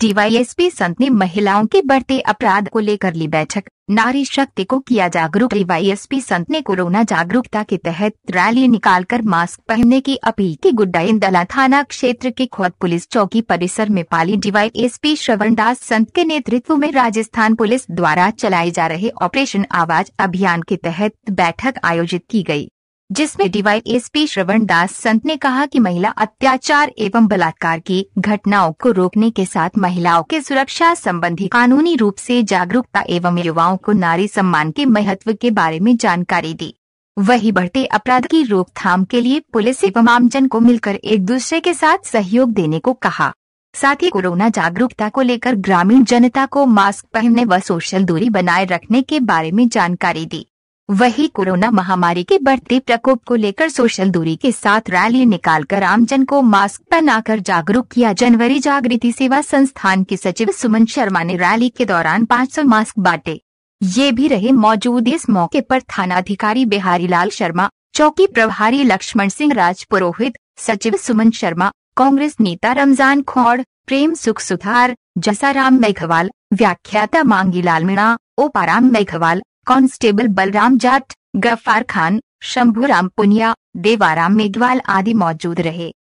DYSP संत ने महिलाओं के बढ़ते अपराध को लेकर ली बैठक नारी शक्ति को किया जागरूक डीवाईएसपी संत ने कोरोना जागरूकता के तहत रैली निकालकर मास्क पहनने की अपील की गुड्डा इंदला थाना क्षेत्र के खोद पुलिस चौकी परिसर में पाली डीवाईएसपी श्रवण दास संत के नेतृत्व में राजस्थान पुलिस द्वारा चलाए जा रहे ऑपरेशन आवाज अभियान के तहत बैठक आयोजित की गयी जिसमें एस एसपी श्रवण दास संत ने कहा कि महिला अत्याचार एवं बलात्कार की घटनाओं को रोकने के साथ महिलाओं के सुरक्षा संबंधी कानूनी रूप से जागरूकता एवं युवाओं को नारी सम्मान के महत्व के बारे में जानकारी दी वही बढ़ते अपराध की रोकथाम के लिए पुलिस एवं आमजन को मिलकर एक दूसरे के साथ सहयोग देने को कहा साथ ही कोरोना जागरूकता को लेकर ग्रामीण जनता को मास्क पहनने व सोशल दूरी बनाए रखने के बारे में जानकारी दी वही कोरोना महामारी के बढ़ते प्रकोप को लेकर सोशल दूरी के साथ रैली निकालकर आमजन को मास्क पहनाकर जागरूक किया जनवरी जागृति सेवा संस्थान के सचिव सुमन शर्मा ने रैली के दौरान 500 मास्क बांटे ये भी रहे मौजूद इस मौके पर थानाधिकारी बिहारी लाल शर्मा चौकी प्रभारी लक्ष्मण सिंह राजपुरोहित सचिव सुमन शर्मा कांग्रेस नेता रमजान खौड़ प्रेम सुख सुधार जसाराम मेघवाल व्याख्याता मांगी लाल मीणा ओपाराम मेघवाल कांस्टेबल बलराम जाट गफ्फार खान शंभूराम पुनिया देवाराम मेघवाल आदि मौजूद रहे